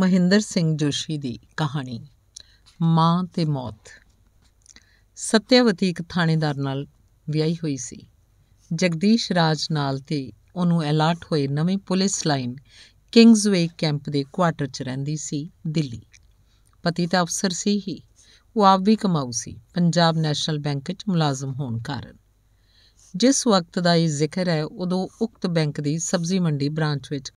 ਮਹਿੰਦਰ ਸਿੰਘ ਜੋਸ਼ੀ ਦੀ ਕਹਾਣੀ ਮਾਂ ਤੇ ਮੌਤ ਸਤਿਆਵਤੀ ਇੱਕ ਥਾਣੇਦਾਰ ਨਾਲ ਵਿਆਹੀ ਹੋਈ ਸੀ ਜਗਦੀਸ਼ ਰਾਜ ਨਾਲ ਤੇ ਉਹਨੂੰ ਅਲਰਟ ਹੋਏ ਨਵੇਂ ਪੁਲਿਸ ਲਾਈਨ ਕਿੰਗਸਵੇ ਕੈਂਪ ਦੇ ਕੁਆਟਰ 'ਚ ਰਹਿੰਦੀ ਸੀ ਦਿੱਲੀ ਪਤੀ ਤਾਂ ਅਫਸਰ ਸੀ ਹੀ ਉਹ ਆਪ ਵੀ ਕਮਾਊ ਸੀ ਪੰਜਾਬ ਨੈਸ਼ਨਲ ਬੈਂਕ 'ਚ ਮੁਲਾਜ਼ਮ ਹੋਣ ਕਾਰਨ ਜਿਸ ਵਕਤ ਦਾ ਇਹ ਜ਼ਿਕਰ ਹੈ ਉਦੋਂ ਉਕਤ ਬੈਂਕ ਦੀ ਸਬਜ਼ੀ ਮੰਡੀ ਬ੍ਰਾਂਚ ਵਿੱਚ